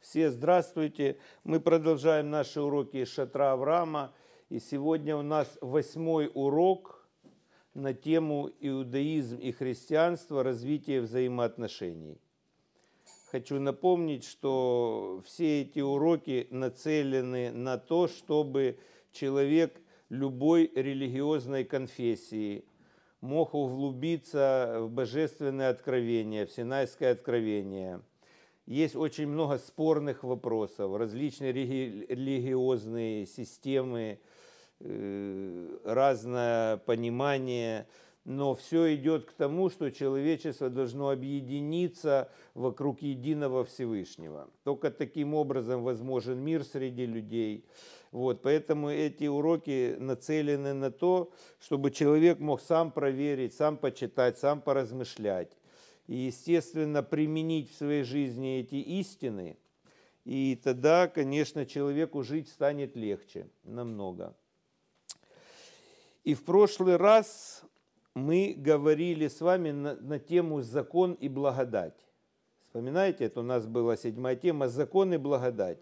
Все здравствуйте! Мы продолжаем наши уроки из шатра Авраама. И сегодня у нас восьмой урок на тему иудаизм и христианство, развитие взаимоотношений. Хочу напомнить, что все эти уроки нацелены на то, чтобы человек любой религиозной конфессии мог углубиться в божественное откровение, в Синайское откровение – есть очень много спорных вопросов, различные религиозные системы, э, разное понимание, но все идет к тому, что человечество должно объединиться вокруг единого Всевышнего. Только таким образом возможен мир среди людей. Вот, поэтому эти уроки нацелены на то, чтобы человек мог сам проверить, сам почитать, сам поразмышлять и, естественно, применить в своей жизни эти истины, и тогда, конечно, человеку жить станет легче намного. И в прошлый раз мы говорили с вами на, на тему «Закон и благодать». Вспоминаете, это у нас была седьмая тема «Закон и благодать».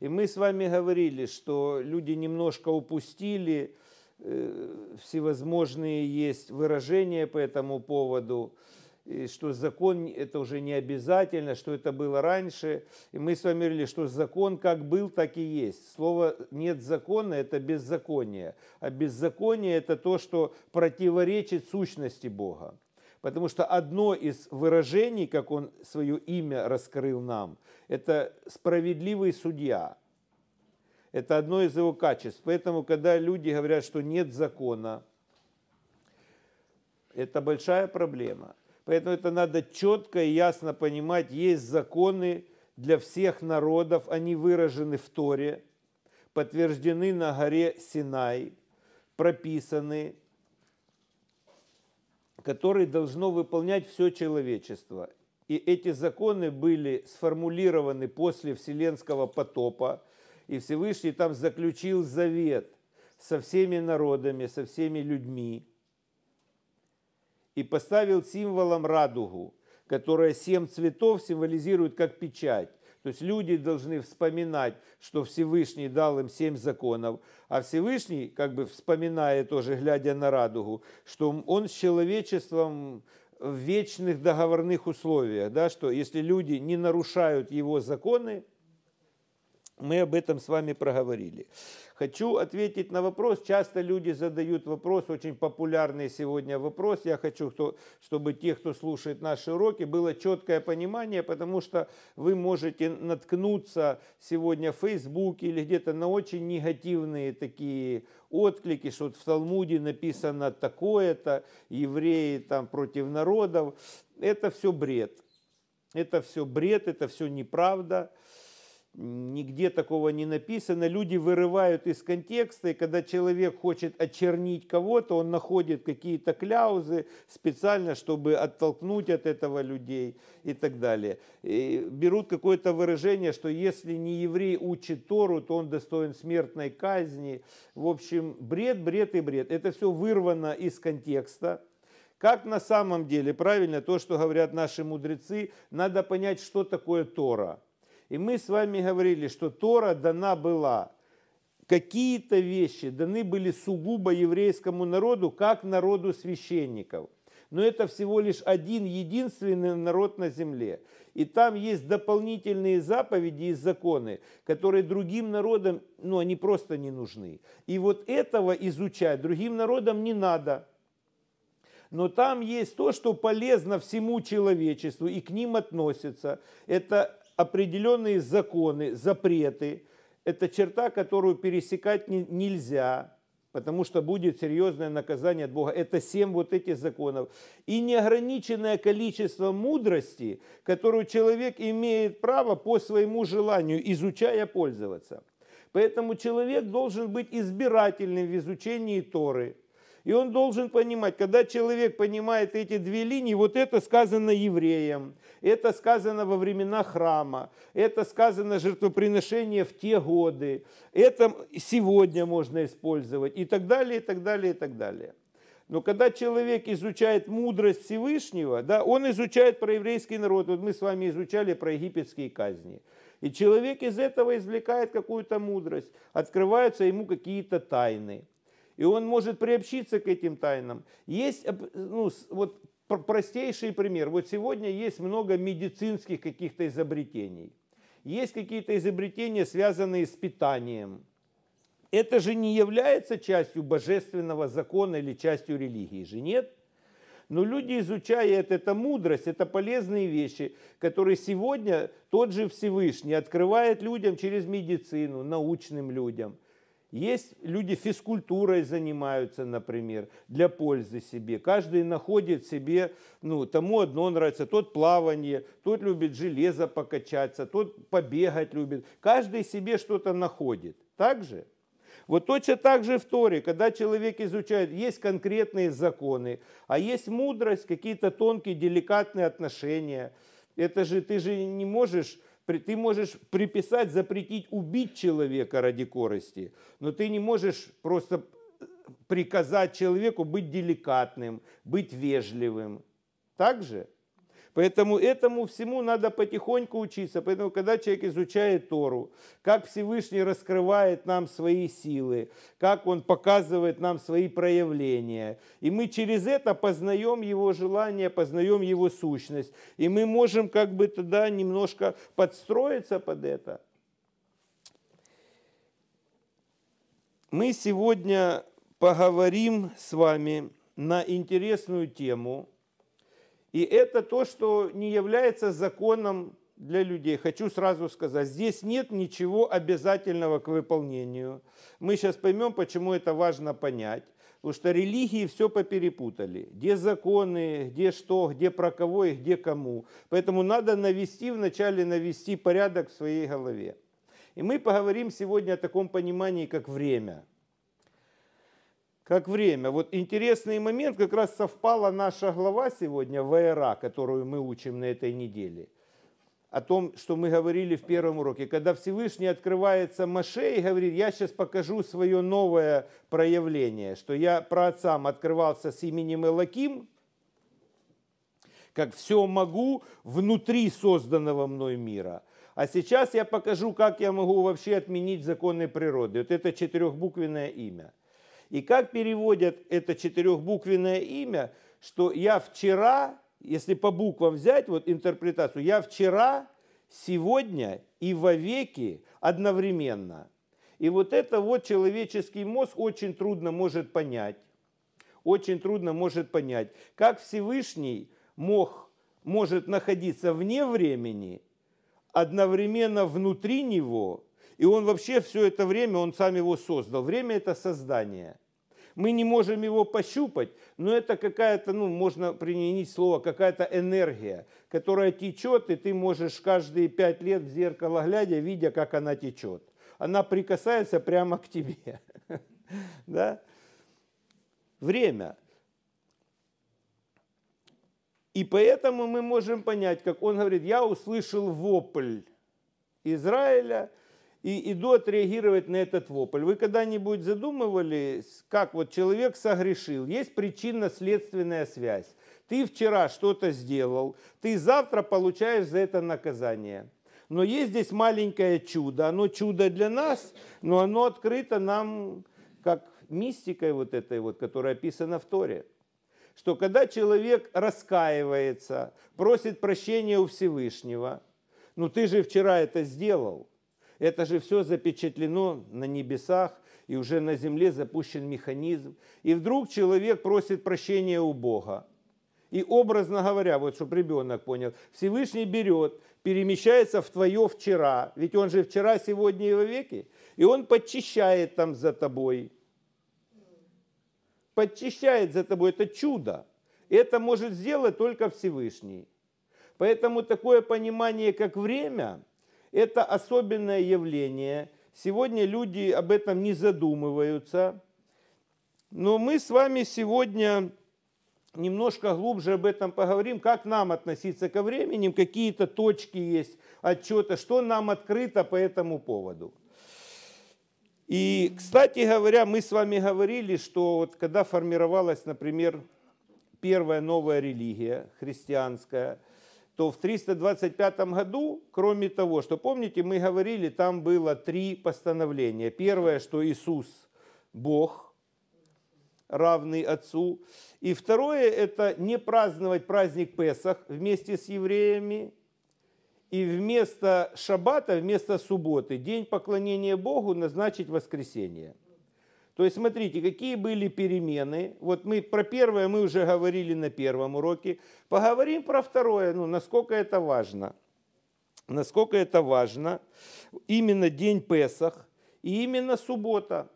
И мы с вами говорили, что люди немножко упустили, э, всевозможные есть выражения по этому поводу – что закон это уже не обязательно, что это было раньше. И мы с вами говорили, что закон как был, так и есть. Слово нет закона – это беззаконие. А беззаконие – это то, что противоречит сущности Бога. Потому что одно из выражений, как он свое имя раскрыл нам, это справедливый судья. Это одно из его качеств. Поэтому, когда люди говорят, что нет закона, это большая проблема. Поэтому это надо четко и ясно понимать. Есть законы для всех народов, они выражены в Торе, подтверждены на горе Синай, прописаны, которые должно выполнять все человечество. И эти законы были сформулированы после Вселенского потопа, и Всевышний там заключил завет со всеми народами, со всеми людьми, и поставил символом радугу, которая семь цветов символизирует как печать. То есть люди должны вспоминать, что Всевышний дал им семь законов, а Всевышний, как бы вспоминая тоже, глядя на радугу, что он с человечеством в вечных договорных условиях, да, что если люди не нарушают его законы, мы об этом с вами проговорили. Хочу ответить на вопрос. Часто люди задают вопрос, очень популярный сегодня вопрос. Я хочу, кто, чтобы те, кто слушает наши уроки, было четкое понимание, потому что вы можете наткнуться сегодня в Фейсбуке или где-то на очень негативные такие отклики, что вот в Талмуде написано такое-то, евреи там против народов. Это все бред. Это все бред, это все неправда нигде такого не написано. Люди вырывают из контекста, и когда человек хочет очернить кого-то, он находит какие-то кляузы специально, чтобы оттолкнуть от этого людей и так далее. И берут какое-то выражение, что если не еврей учит Тору, то он достоин смертной казни. В общем, бред, бред и бред. Это все вырвано из контекста. Как на самом деле, правильно, то, что говорят наши мудрецы, надо понять, что такое Тора – и мы с вами говорили, что Тора дана была. Какие-то вещи даны были сугубо еврейскому народу, как народу священников. Но это всего лишь один единственный народ на земле. И там есть дополнительные заповеди и законы, которые другим народам, ну, они просто не нужны. И вот этого изучать другим народам не надо. Но там есть то, что полезно всему человечеству и к ним относится. Это определенные законы, запреты. Это черта, которую пересекать не, нельзя, потому что будет серьезное наказание от Бога. Это семь вот этих законов. И неограниченное количество мудрости, которую человек имеет право по своему желанию, изучая, пользоваться. Поэтому человек должен быть избирательным в изучении Торы – и он должен понимать, когда человек понимает эти две линии, вот это сказано евреям, это сказано во времена храма, это сказано жертвоприношение в те годы, это сегодня можно использовать и так далее, и так далее, и так далее. Но когда человек изучает мудрость Всевышнего, да, он изучает про еврейский народ. Вот мы с вами изучали про египетские казни. И человек из этого извлекает какую-то мудрость, открываются ему какие-то тайны и он может приобщиться к этим тайнам. Есть ну, вот простейший пример. Вот сегодня есть много медицинских каких-то изобретений. Есть какие-то изобретения, связанные с питанием. Это же не является частью божественного закона или частью религии же, нет? Но люди, изучая это, это мудрость, это полезные вещи, которые сегодня тот же Всевышний открывает людям через медицину, научным людям – есть люди физкультурой занимаются, например, для пользы себе. Каждый находит себе, ну, тому одно нравится, тот плавание, тот любит железо покачаться, тот побегать любит. Каждый себе что-то находит. Так же? Вот точно так же в Торе, когда человек изучает, есть конкретные законы, а есть мудрость, какие-то тонкие, деликатные отношения. Это же ты же не можешь ты можешь приписать, запретить убить человека ради корости, но ты не можешь просто э, приказать человеку быть деликатным, быть вежливым. Так же? Поэтому этому всему надо потихоньку учиться. Поэтому, когда человек изучает Тору, как Всевышний раскрывает нам свои силы, как он показывает нам свои проявления, и мы через это познаем его желание, познаем его сущность, и мы можем как бы тогда немножко подстроиться под это. Мы сегодня поговорим с вами на интересную тему – и это то, что не является законом для людей. Хочу сразу сказать, здесь нет ничего обязательного к выполнению. Мы сейчас поймем, почему это важно понять. Потому что религии все поперепутали. Где законы, где что, где про кого и где кому. Поэтому надо навести, вначале навести порядок в своей голове. И мы поговорим сегодня о таком понимании, как время как время. Вот интересный момент, как раз совпала наша глава сегодня, ВРА, которую мы учим на этой неделе. О том, что мы говорили в первом уроке. Когда Всевышний открывается Маше и говорит, я сейчас покажу свое новое проявление, что я про отцам открывался с именем Элаким, как все могу внутри созданного мной мира. А сейчас я покажу, как я могу вообще отменить законы природы. Вот это четырехбуквенное имя – и как переводят это четырехбуквенное имя, что я вчера, если по буквам взять вот интерпретацию, я вчера, сегодня и вовеки одновременно. И вот это вот человеческий мозг очень трудно может понять. Очень трудно может понять, как Всевышний мог, может находиться вне времени, одновременно внутри него – и он вообще все это время, он сам его создал. Время – это создание. Мы не можем его пощупать, но это какая-то, ну, можно применить слово, какая-то энергия, которая течет, и ты можешь каждые пять лет в зеркало глядя, видя, как она течет. Она прикасается прямо к тебе. Да? Время. И поэтому мы можем понять, как он говорит, я услышал вопль Израиля – и иду отреагировать на этот вопль. Вы когда-нибудь задумывались, как вот человек согрешил? Есть причинно-следственная связь. Ты вчера что-то сделал, ты завтра получаешь за это наказание. Но есть здесь маленькое чудо. Оно чудо для нас, но оно открыто нам как мистикой вот этой вот, которая описана в Торе. Что когда человек раскаивается, просит прощения у Всевышнего, ну ты же вчера это сделал – это же все запечатлено на небесах, и уже на земле запущен механизм. И вдруг человек просит прощения у Бога. И образно говоря, вот чтобы ребенок понял, Всевышний берет, перемещается в твое вчера, ведь он же вчера, сегодня и вовеки, и он подчищает там за тобой. Подчищает за тобой, это чудо. Это может сделать только Всевышний. Поэтому такое понимание, как время, это особенное явление. Сегодня люди об этом не задумываются. Но мы с вами сегодня немножко глубже об этом поговорим, как нам относиться ко времени, какие-то точки есть отчеты, что нам открыто по этому поводу. И, кстати говоря, мы с вами говорили, что вот когда формировалась, например, первая новая религия христианская – то в 325 году, кроме того, что помните, мы говорили, там было три постановления. Первое, что Иисус – Бог, равный Отцу. И второе – это не праздновать праздник Песах вместе с евреями. И вместо шаббата, вместо субботы, день поклонения Богу назначить воскресенье – то есть смотрите, какие были перемены. Вот мы про первое мы уже говорили на первом уроке. Поговорим про второе, ну, насколько это важно. Насколько это важно. Именно день Песах и именно суббота.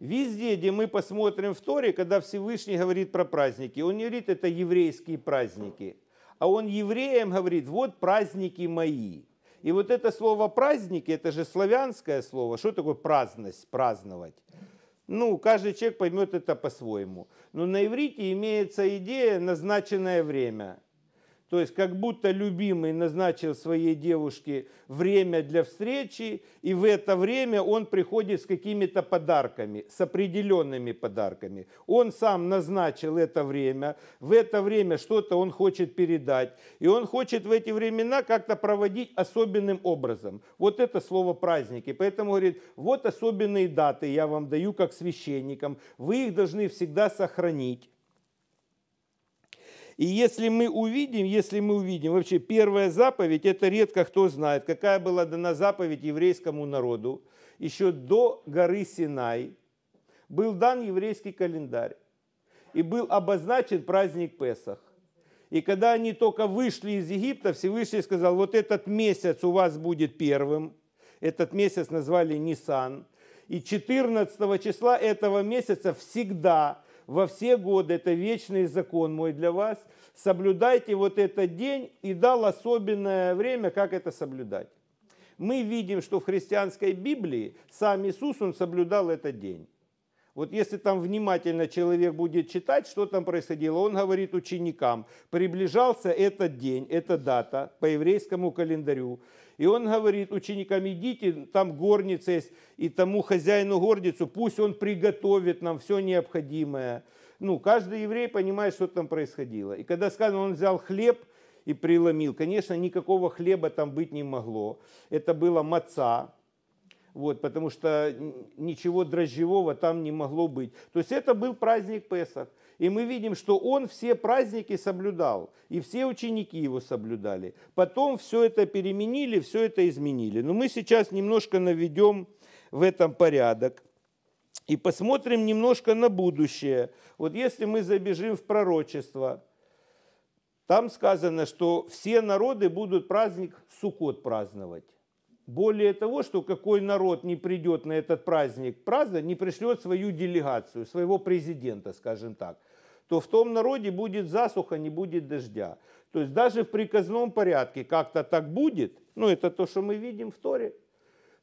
Везде, где мы посмотрим в Торе, когда Всевышний говорит про праздники, он не говорит, это еврейские праздники, а он евреям говорит, вот праздники мои – и вот это слово праздники, это же славянское слово. Что такое праздность, праздновать? Ну, каждый человек поймет это по-своему. Но на иврите имеется идея назначенное время. То есть как будто любимый назначил своей девушке время для встречи, и в это время он приходит с какими-то подарками, с определенными подарками. Он сам назначил это время, в это время что-то он хочет передать, и он хочет в эти времена как-то проводить особенным образом. Вот это слово праздники. Поэтому говорит, вот особенные даты я вам даю как священникам, вы их должны всегда сохранить и если мы увидим, если мы увидим, вообще первая заповедь, это редко кто знает, какая была дана заповедь еврейскому народу, еще до горы Синай был дан еврейский календарь и был обозначен праздник Песах. И когда они только вышли из Египта, Всевышний сказал, вот этот месяц у вас будет первым. Этот месяц назвали Нисан. И 14 числа этого месяца всегда во все годы. Это вечный закон мой для вас. Соблюдайте вот этот день и дал особенное время, как это соблюдать. Мы видим, что в христианской Библии сам Иисус, он соблюдал этот день. Вот если там внимательно человек будет читать, что там происходило, он говорит ученикам, приближался этот день, эта дата по еврейскому календарю. И он говорит ученикам, идите, там горница есть, и тому хозяину горницу, пусть он приготовит нам все необходимое. Ну, каждый еврей понимает, что там происходило. И когда сказано, он взял хлеб и преломил, конечно, никакого хлеба там быть не могло. Это было маца, вот, потому что ничего дрожжевого там не могло быть. То есть это был праздник Песах. И мы видим, что он все праздники соблюдал, и все ученики его соблюдали. Потом все это переменили, все это изменили. Но мы сейчас немножко наведем в этом порядок. И посмотрим немножко на будущее. Вот если мы забежим в пророчество, там сказано, что все народы будут праздник Сукот праздновать. Более того, что какой народ не придет на этот праздник праздно, не пришлет свою делегацию, своего президента, скажем так, то в том народе будет засуха, не будет дождя. То есть даже в приказном порядке как-то так будет, ну это то, что мы видим в Торе,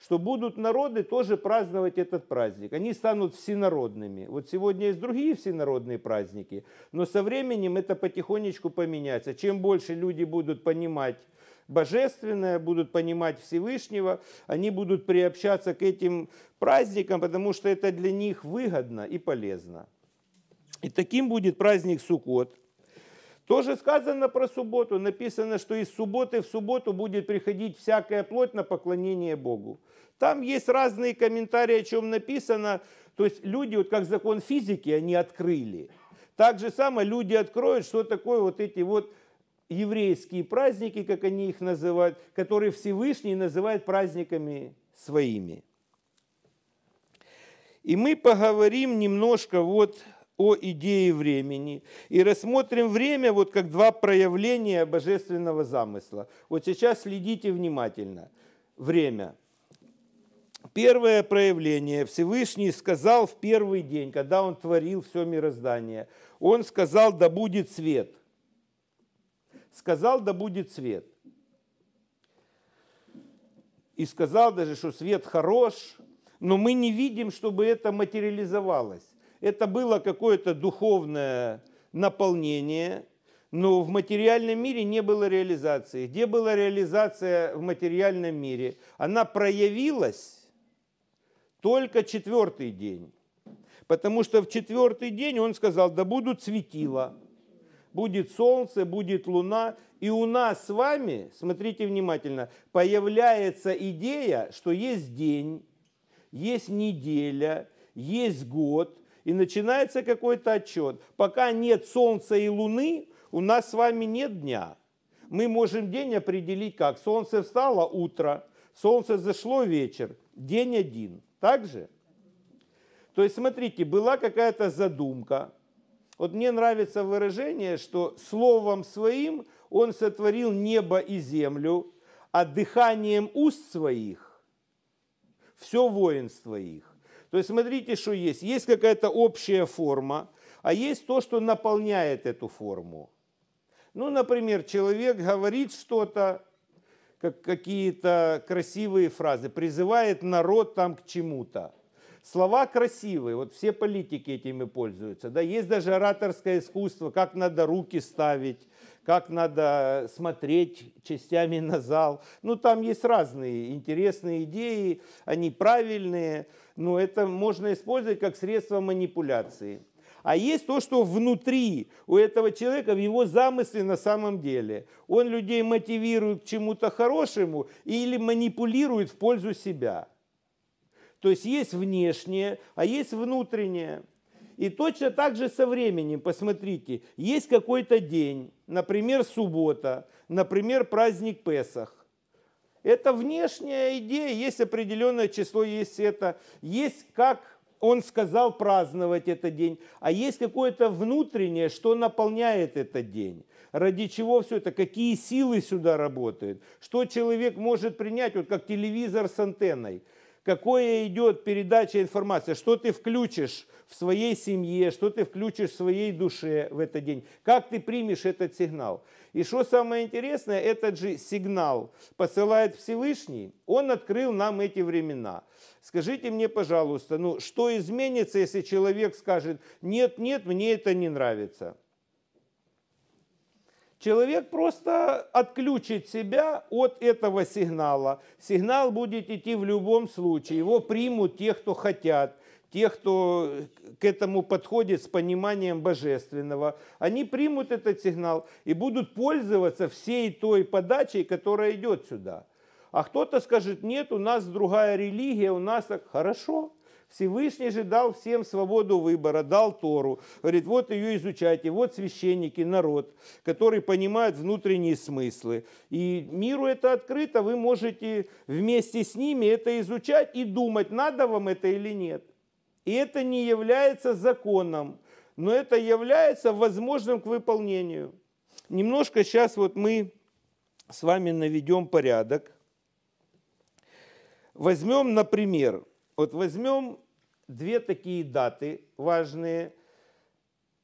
что будут народы тоже праздновать этот праздник. Они станут всенародными. Вот сегодня есть другие всенародные праздники, но со временем это потихонечку поменяется. Чем больше люди будут понимать, божественное, будут понимать Всевышнего, они будут приобщаться к этим праздникам, потому что это для них выгодно и полезно. И таким будет праздник Суккот. Тоже сказано про субботу, написано, что из субботы в субботу будет приходить всякая плоть на поклонение Богу. Там есть разные комментарии, о чем написано. То есть люди, вот как закон физики, они открыли. Так же самое люди откроют, что такое вот эти вот еврейские праздники, как они их называют, которые Всевышний называет праздниками своими. И мы поговорим немножко вот о идее времени и рассмотрим время вот как два проявления божественного замысла. Вот сейчас следите внимательно. Время. Первое проявление. Всевышний сказал в первый день, когда он творил все мироздание, он сказал, да будет свет – сказал, да будет свет. И сказал даже, что свет хорош, но мы не видим, чтобы это материализовалось. Это было какое-то духовное наполнение, но в материальном мире не было реализации. Где была реализация в материальном мире? Она проявилась только четвертый день. Потому что в четвертый день он сказал, да будут светила будет солнце, будет луна, и у нас с вами, смотрите внимательно, появляется идея, что есть день, есть неделя, есть год, и начинается какой-то отчет. Пока нет солнца и луны, у нас с вами нет дня. Мы можем день определить как солнце встало утро, солнце зашло вечер, день один. Так же? То есть, смотрите, была какая-то задумка, вот мне нравится выражение, что словом своим он сотворил небо и землю, а дыханием уст своих все воинство их. То есть смотрите, что есть. Есть какая-то общая форма, а есть то, что наполняет эту форму. Ну, например, человек говорит что-то, как какие-то красивые фразы, призывает народ там к чему-то. Слова красивые, вот все политики этими пользуются. Да, есть даже ораторское искусство, как надо руки ставить, как надо э, смотреть частями на зал. Ну, там есть разные интересные идеи, они правильные, но это можно использовать как средство манипуляции. А есть то, что внутри у этого человека, в его замысле на самом деле. Он людей мотивирует к чему-то хорошему или манипулирует в пользу себя – то есть есть внешнее, а есть внутреннее. И точно так же со временем, посмотрите, есть какой-то день, например, суббота, например, праздник Песах. Это внешняя идея, есть определенное число, есть это, есть как он сказал праздновать этот день, а есть какое-то внутреннее, что наполняет этот день. Ради чего все это, какие силы сюда работают, что человек может принять, вот как телевизор с антенной – какое идет передача информации, что ты включишь в своей семье, что ты включишь в своей душе в этот день, как ты примешь этот сигнал. И что самое интересное, этот же сигнал посылает Всевышний, он открыл нам эти времена. Скажите мне, пожалуйста, ну что изменится, если человек скажет, нет, нет, мне это не нравится – Человек просто отключит себя от этого сигнала. Сигнал будет идти в любом случае. Его примут те, кто хотят, те, кто к этому подходит с пониманием божественного. Они примут этот сигнал и будут пользоваться всей той подачей, которая идет сюда. А кто-то скажет, нет, у нас другая религия, у нас так хорошо. Всевышний же дал всем свободу выбора, дал Тору. Говорит, вот ее изучайте, вот священники, народ, который понимает внутренние смыслы. И миру это открыто, вы можете вместе с ними это изучать и думать, надо вам это или нет. И это не является законом, но это является возможным к выполнению. Немножко сейчас вот мы с вами наведем порядок. Возьмем, например, вот возьмем две такие даты важные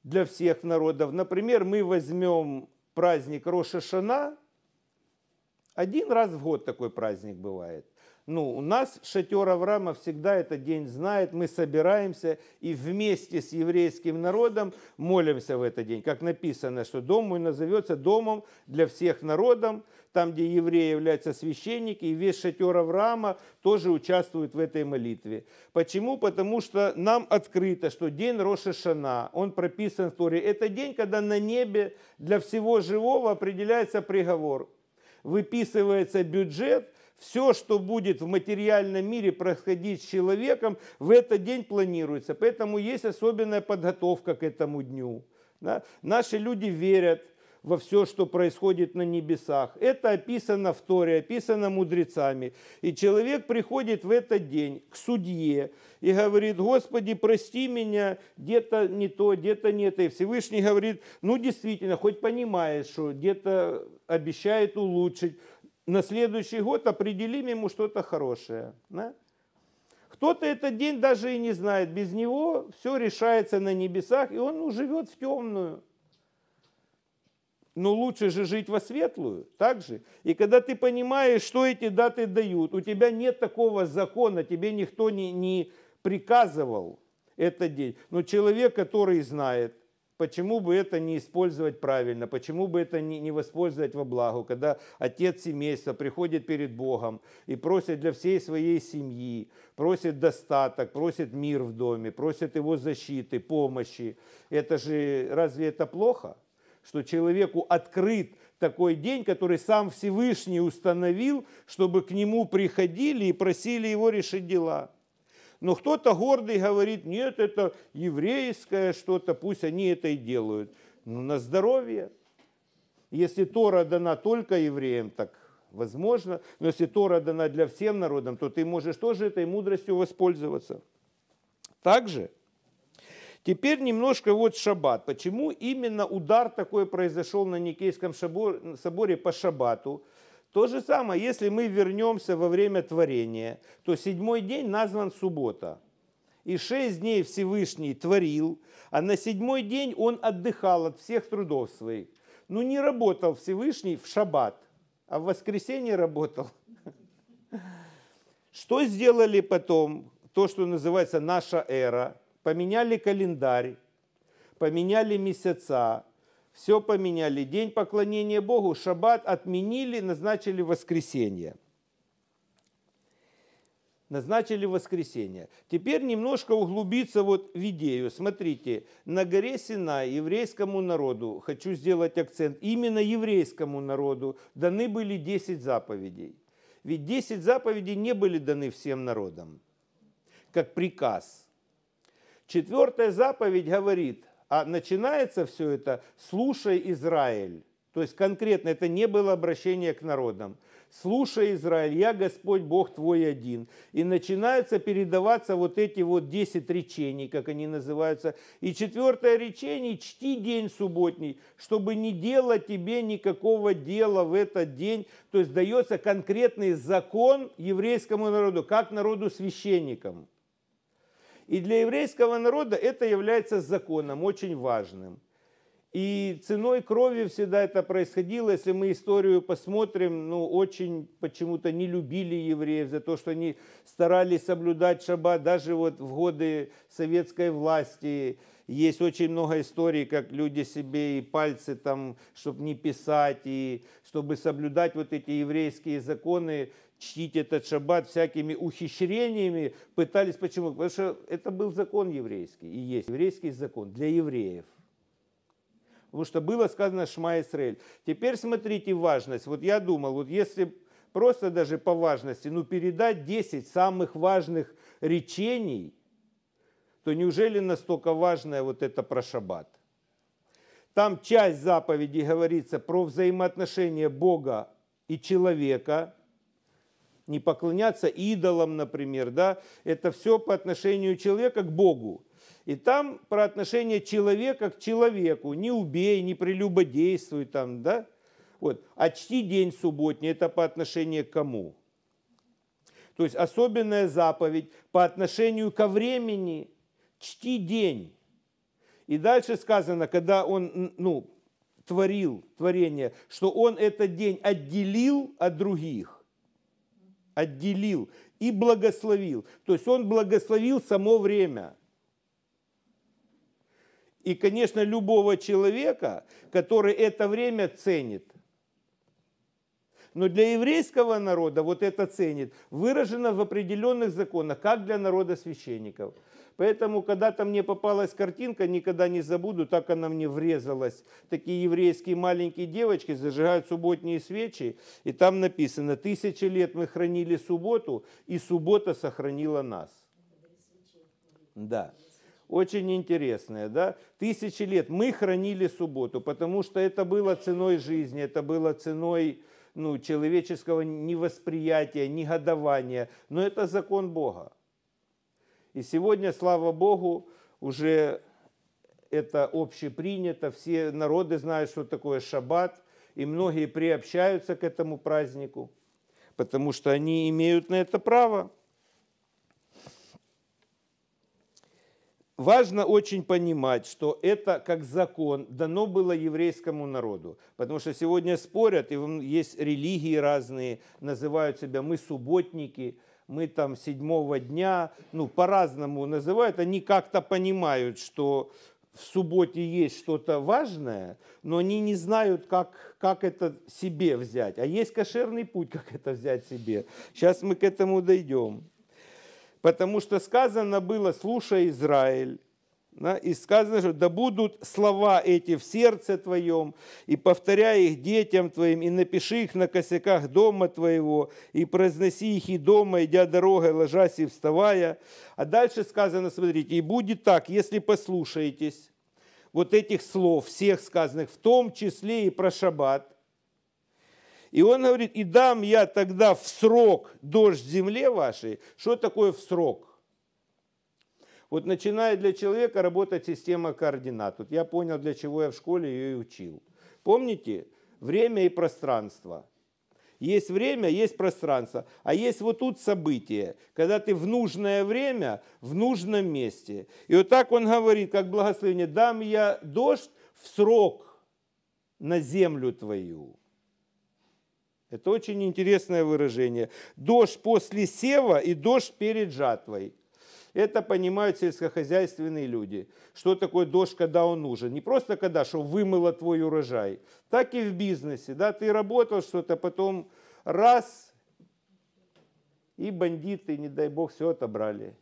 для всех народов. Например, мы возьмем праздник Рошашана. Один раз в год такой праздник бывает. Ну, у нас шатер Авраама всегда этот день знает. Мы собираемся и вместе с еврейским народом молимся в этот день. Как написано, что дом мой назовется домом для всех народов. Там, где евреи являются священники, и весь шатер Авраама тоже участвует в этой молитве. Почему? Потому что нам открыто, что день Роша Шана, он прописан в Торе. Это день, когда на небе для всего живого определяется приговор. Выписывается бюджет – все, что будет в материальном мире происходить с человеком, в этот день планируется. Поэтому есть особенная подготовка к этому дню. Да? Наши люди верят во все, что происходит на небесах. Это описано в Торе, описано мудрецами. И человек приходит в этот день к судье и говорит, Господи, прости меня, где-то не то, где-то не это. И Всевышний говорит, ну действительно, хоть понимаешь, что где-то обещает улучшить, на следующий год определим ему что-то хорошее. Да? Кто-то этот день даже и не знает. Без него все решается на небесах, и он ну, живет в темную. Но лучше же жить во светлую, так же. И когда ты понимаешь, что эти даты дают, у тебя нет такого закона, тебе никто не, не приказывал этот день. Но человек, который знает, Почему бы это не использовать правильно? Почему бы это не, не воспользовать во благо, когда отец семейства приходит перед Богом и просит для всей своей семьи, просит достаток, просит мир в доме, просит его защиты, помощи. Это же разве это плохо? Что человеку открыт такой день, который сам Всевышний установил, чтобы к нему приходили и просили его решить дела. Но кто-то гордый говорит, нет, это еврейское что-то, пусть они это и делают. Ну, на здоровье. Если Тора дана только евреям, так возможно. Но если Тора дана для всем народам, то ты можешь тоже этой мудростью воспользоваться. Также, теперь немножко вот шаббат. Почему именно удар такой произошел на Никейском соборе по шаббату? То же самое, если мы вернемся во время творения, то седьмой день назван суббота. И шесть дней Всевышний творил, а на седьмой день он отдыхал от всех трудов своих. Ну не работал Всевышний в шаббат, а в воскресенье работал. Что сделали потом? То, что называется наша эра. Поменяли календарь, поменяли месяца, все поменяли. День поклонения Богу, шаббат отменили, назначили воскресенье. Назначили воскресенье. Теперь немножко углубиться вот в идею. Смотрите, на горе Сина еврейскому народу, хочу сделать акцент, именно еврейскому народу даны были 10 заповедей. Ведь 10 заповедей не были даны всем народам, как приказ. Четвертая заповедь говорит, а начинается все это «слушай, Израиль». То есть конкретно это не было обращение к народам. «Слушай, Израиль, я Господь Бог твой один». И начинаются передаваться вот эти вот 10 речений, как они называются. И четвертое речение – «Чти день субботний, чтобы не делать тебе никакого дела в этот день». То есть дается конкретный закон еврейскому народу, как народу священникам. И для еврейского народа это является законом очень важным. И ценой крови всегда это происходило. Если мы историю посмотрим, ну, очень почему-то не любили евреев за то, что они старались соблюдать шаббат. Даже вот в годы советской власти есть очень много историй, как люди себе и пальцы там, чтобы не писать, и чтобы соблюдать вот эти еврейские законы, чтить этот шаббат всякими ухищрениями, пытались, почему? Потому что это был закон еврейский, и есть еврейский закон для евреев. Потому что было сказано «Шма Исраэль». Теперь смотрите важность. Вот я думал, вот если просто даже по важности, ну передать 10 самых важных речений, то неужели настолько важное вот это про шаббат? Там часть заповеди говорится про взаимоотношения Бога и человека – не поклоняться идолам, например, да, это все по отношению человека к Богу. И там про отношение человека к человеку, не убей, не прелюбодействуй там, да, вот, очти а день субботний, это по отношению к кому? То есть особенная заповедь по отношению ко времени, чти день. И дальше сказано, когда он, ну, творил творение, что он этот день отделил от других отделил и благословил. То есть он благословил само время. И, конечно, любого человека, который это время ценит. Но для еврейского народа вот это ценит, выражено в определенных законах, как для народа священников – Поэтому, когда-то мне попалась картинка, никогда не забуду, так она мне врезалась. Такие еврейские маленькие девочки зажигают субботние свечи, и там написано, тысячи лет мы хранили субботу, и суббота сохранила нас. Да. Очень интересное, да? Тысячи лет мы хранили субботу, потому что это было ценой жизни, это было ценой ну, человеческого невосприятия, негодования. Но это закон Бога. И сегодня, слава Богу, уже это общепринято, все народы знают, что такое шаббат, и многие приобщаются к этому празднику, потому что они имеют на это право. Важно очень понимать, что это как закон дано было еврейскому народу, потому что сегодня спорят, и есть религии разные, называют себя мы субботники – мы там седьмого дня, ну, по-разному называют, они как-то понимают, что в субботе есть что-то важное, но они не знают, как, как это себе взять. А есть кошерный путь, как это взять себе. Сейчас мы к этому дойдем. Потому что сказано было, слушай, Израиль, да, и сказано, что да будут слова эти в сердце твоем, и повторяй их детям твоим, и напиши их на косяках дома твоего, и произноси их и дома, идя дорогой, ложась и вставая. А дальше сказано, смотрите, и будет так, если послушаетесь вот этих слов, всех сказанных, в том числе и про шаббат. И он говорит, и дам я тогда в срок дождь земле вашей. Что такое в срок? Вот начинает для человека работать система координат. Вот я понял, для чего я в школе ее и учил. Помните? Время и пространство. Есть время, есть пространство. А есть вот тут событие, когда ты в нужное время, в нужном месте. И вот так он говорит, как благословение, дам я дождь в срок на землю твою. Это очень интересное выражение. Дождь после сева и дождь перед жатвой. Это понимают сельскохозяйственные люди. Что такое дождь, когда он нужен? Не просто когда, что вымыло твой урожай. Так и в бизнесе. Да? Ты работал что-то, потом раз, и бандиты, не дай бог, все отобрали.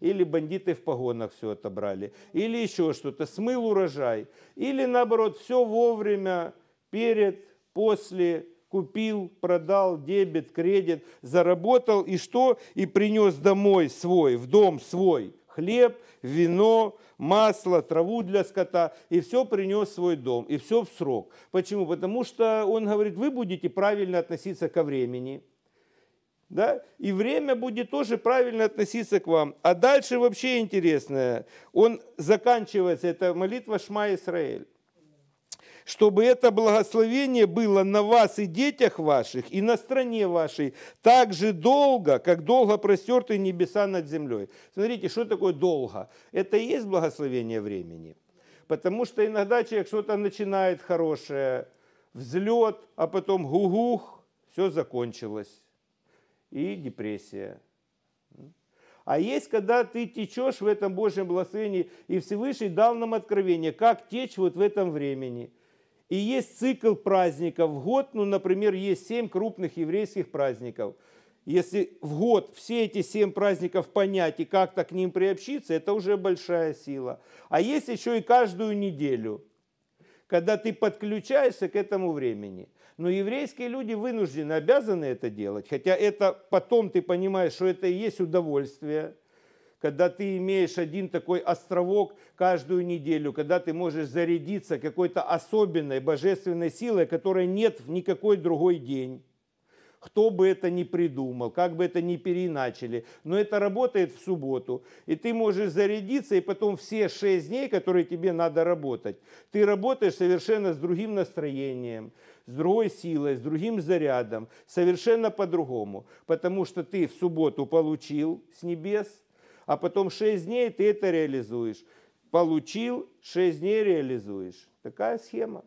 Или бандиты в погонах все отобрали. Или еще что-то. Смыл урожай. Или наоборот, все вовремя, перед, после, купил, продал, дебет, кредит, заработал и что? И принес домой свой, в дом свой хлеб, вино, масло, траву для скота, и все принес в свой дом, и все в срок. Почему? Потому что он говорит, вы будете правильно относиться ко времени, да? и время будет тоже правильно относиться к вам. А дальше вообще интересное, он заканчивается, это молитва Шма Исраэль чтобы это благословение было на вас и детях ваших, и на стране вашей, так же долго, как долго простерты небеса над землей. Смотрите, что такое долго? Это и есть благословение времени. Потому что иногда человек что-то начинает хорошее, взлет, а потом гугух, все закончилось. И депрессия. А есть, когда ты течешь в этом Божьем благословении, и Всевышний дал нам откровение, как течь вот в этом времени. И есть цикл праздников в год, ну, например, есть семь крупных еврейских праздников. Если в год все эти семь праздников понять и как-то к ним приобщиться, это уже большая сила. А есть еще и каждую неделю, когда ты подключаешься к этому времени. Но еврейские люди вынуждены, обязаны это делать, хотя это потом ты понимаешь, что это и есть удовольствие – когда ты имеешь один такой островок каждую неделю, когда ты можешь зарядиться какой-то особенной божественной силой, которой нет в никакой другой день. Кто бы это ни придумал, как бы это ни переначали. Но это работает в субботу. И ты можешь зарядиться, и потом все шесть дней, которые тебе надо работать, ты работаешь совершенно с другим настроением, с другой силой, с другим зарядом, совершенно по-другому. Потому что ты в субботу получил с небес, а потом 6 дней ты это реализуешь. Получил, 6 дней реализуешь. Такая схема.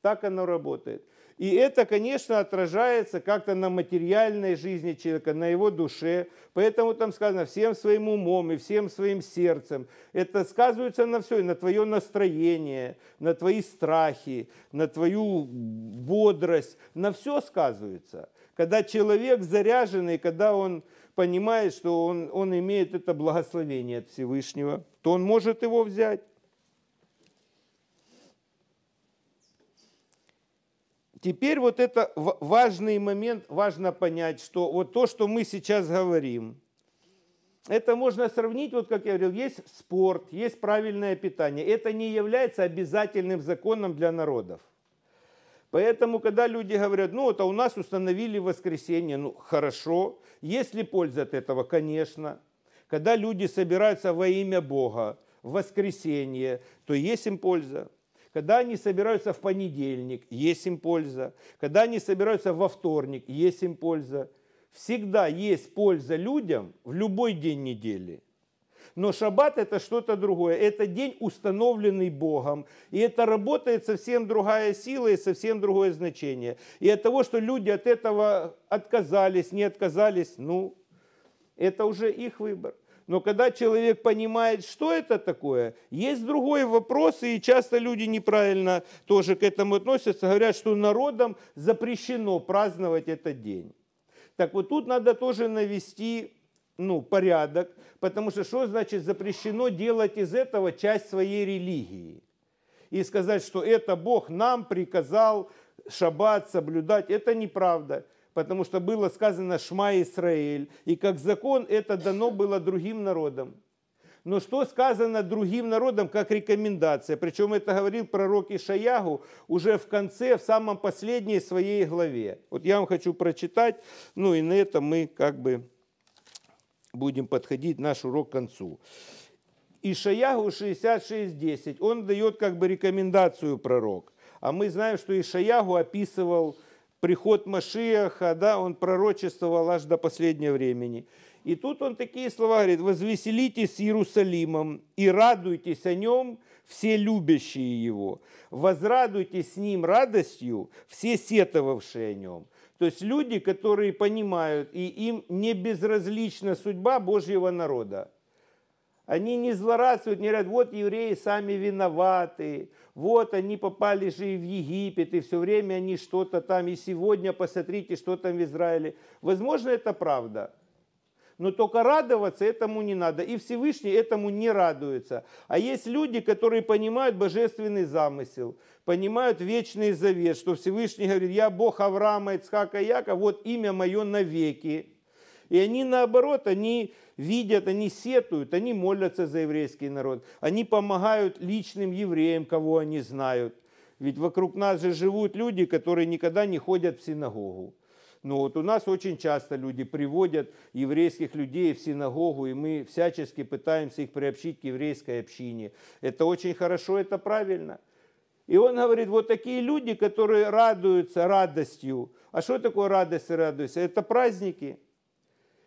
Так оно работает. И это, конечно, отражается как-то на материальной жизни человека, на его душе. Поэтому там сказано всем своим умом и всем своим сердцем. Это сказывается на все, на твое настроение, на твои страхи, на твою бодрость, на все сказывается. Когда человек заряженный, когда он понимает, что он, он имеет это благословение от Всевышнего, то он может его взять. Теперь вот это важный момент, важно понять, что вот то, что мы сейчас говорим, это можно сравнить, вот как я говорил, есть спорт, есть правильное питание. Это не является обязательным законом для народов. Поэтому, когда люди говорят, ну, это у нас установили воскресенье, ну, хорошо. Есть ли польза от этого? Конечно. Когда люди собираются во имя Бога в воскресенье, то есть им польза. Когда они собираются в понедельник, есть им польза. Когда они собираются во вторник, есть им польза. Всегда есть польза людям в любой день недели – но шаббат это что-то другое. Это день, установленный Богом. И это работает совсем другая сила и совсем другое значение. И от того, что люди от этого отказались, не отказались, ну, это уже их выбор. Но когда человек понимает, что это такое, есть другой вопрос, и часто люди неправильно тоже к этому относятся, говорят, что народам запрещено праздновать этот день. Так вот тут надо тоже навести ну, порядок, потому что что значит запрещено делать из этого часть своей религии? И сказать, что это Бог нам приказал шаббат соблюдать, это неправда потому что было сказано «Шма Исраэль», и как закон это дано было другим народам. Но что сказано другим народам как рекомендация? Причем это говорил пророк Ишаягу уже в конце, в самом последней своей главе. Вот я вам хочу прочитать, ну и на этом мы как бы будем подходить наш урок к концу. Ишаягу 66.10, он дает как бы рекомендацию пророк. А мы знаем, что Ишаягу описывал приход Машиаха, да, он пророчествовал аж до последнего времени. И тут он такие слова говорит, «Возвеселитесь с Иерусалимом и радуйтесь о нем, все любящие его. Возрадуйтесь с ним радостью, все сетовавшие о нем. То есть люди, которые понимают, и им не безразлична судьба Божьего народа. Они не злорадствуют, не говорят, вот евреи сами виноваты, вот они попали же и в Египет, и все время они что-то там, и сегодня посмотрите, что там в Израиле. Возможно, это правда. Но только радоваться этому не надо. И Всевышний этому не радуется. А есть люди, которые понимают божественный замысел понимают вечный завет, что Всевышний говорит, я Бог Авраама, Ицхака, Яка, вот имя мое навеки. И они наоборот, они видят, они сетуют, они молятся за еврейский народ. Они помогают личным евреям, кого они знают. Ведь вокруг нас же живут люди, которые никогда не ходят в синагогу. Но вот у нас очень часто люди приводят еврейских людей в синагогу, и мы всячески пытаемся их приобщить к еврейской общине. Это очень хорошо, это правильно – и он говорит, вот такие люди, которые радуются радостью. А что такое радость и радость? Это праздники.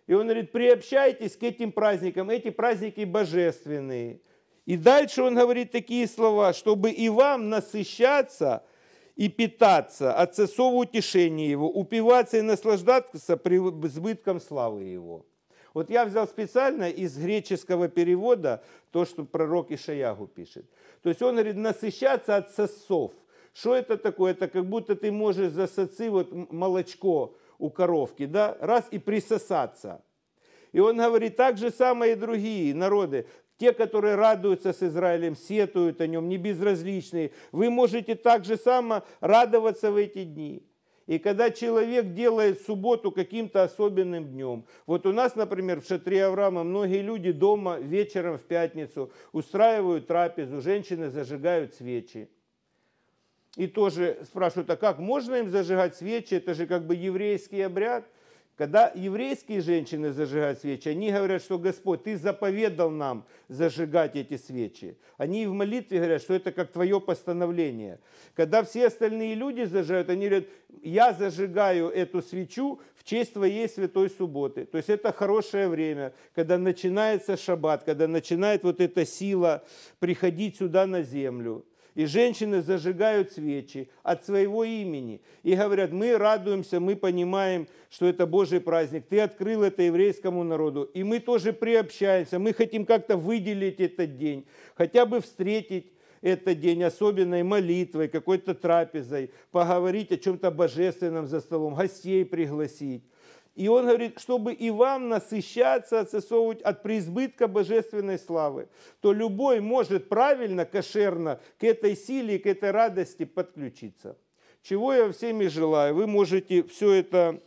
И он говорит, приобщайтесь к этим праздникам. Эти праздники божественные. И дальше он говорит такие слова, чтобы и вам насыщаться и питаться от сосова утешения его, упиваться и наслаждаться при избытком славы его. Вот я взял специально из греческого перевода то, что пророк Ишаягу пишет. То есть он говорит, насыщаться от сосов. Что это такое? Это как будто ты можешь засоци вот молочко у коровки, да, раз и присосаться. И он говорит, так же самое и другие народы. Те, которые радуются с Израилем, сетуют о нем, не безразличные. Вы можете так же само радоваться в эти дни. И когда человек делает субботу каким-то особенным днем. Вот у нас, например, в шатре Авраама многие люди дома вечером в пятницу устраивают трапезу, женщины зажигают свечи. И тоже спрашивают, а как можно им зажигать свечи? Это же как бы еврейский обряд. Когда еврейские женщины зажигают свечи, они говорят, что Господь, Ты заповедал нам зажигать эти свечи. Они в молитве говорят, что это как Твое постановление. Когда все остальные люди зажигают, они говорят, я зажигаю эту свечу в честь Твоей Святой Субботы. То есть это хорошее время, когда начинается шаббат, когда начинает вот эта сила приходить сюда на землю. И женщины зажигают свечи от своего имени. И говорят, мы радуемся, мы понимаем, что это Божий праздник. Ты открыл это еврейскому народу. И мы тоже приобщаемся. Мы хотим как-то выделить этот день. Хотя бы встретить этот день особенной молитвой, какой-то трапезой, поговорить о чем-то божественном за столом, гостей пригласить. И он говорит, чтобы и вам насыщаться, отсосовывать от преизбытка божественной славы, то любой может правильно, кошерно к этой силе, к этой радости подключиться. Чего я всем и желаю. Вы можете все это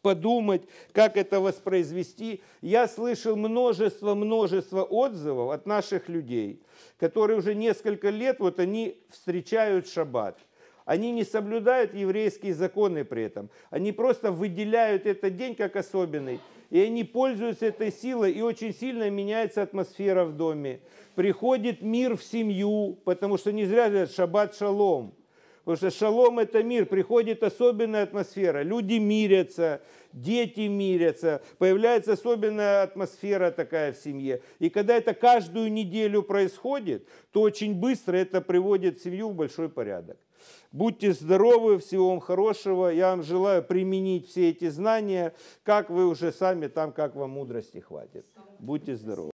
подумать, как это воспроизвести. Я слышал множество-множество отзывов от наших людей, которые уже несколько лет, вот они встречают шаббат – они не соблюдают еврейские законы при этом. Они просто выделяют этот день как особенный. И они пользуются этой силой, и очень сильно меняется атмосфера в доме. Приходит мир в семью, потому что не зря говорят «шаббат шалом». Потому что шалом – это мир, приходит особенная атмосфера. Люди мирятся, дети мирятся, появляется особенная атмосфера такая в семье. И когда это каждую неделю происходит, то очень быстро это приводит семью в большой порядок. Будьте здоровы, всего вам хорошего. Я вам желаю применить все эти знания, как вы уже сами там, как вам мудрости хватит. Будьте здоровы.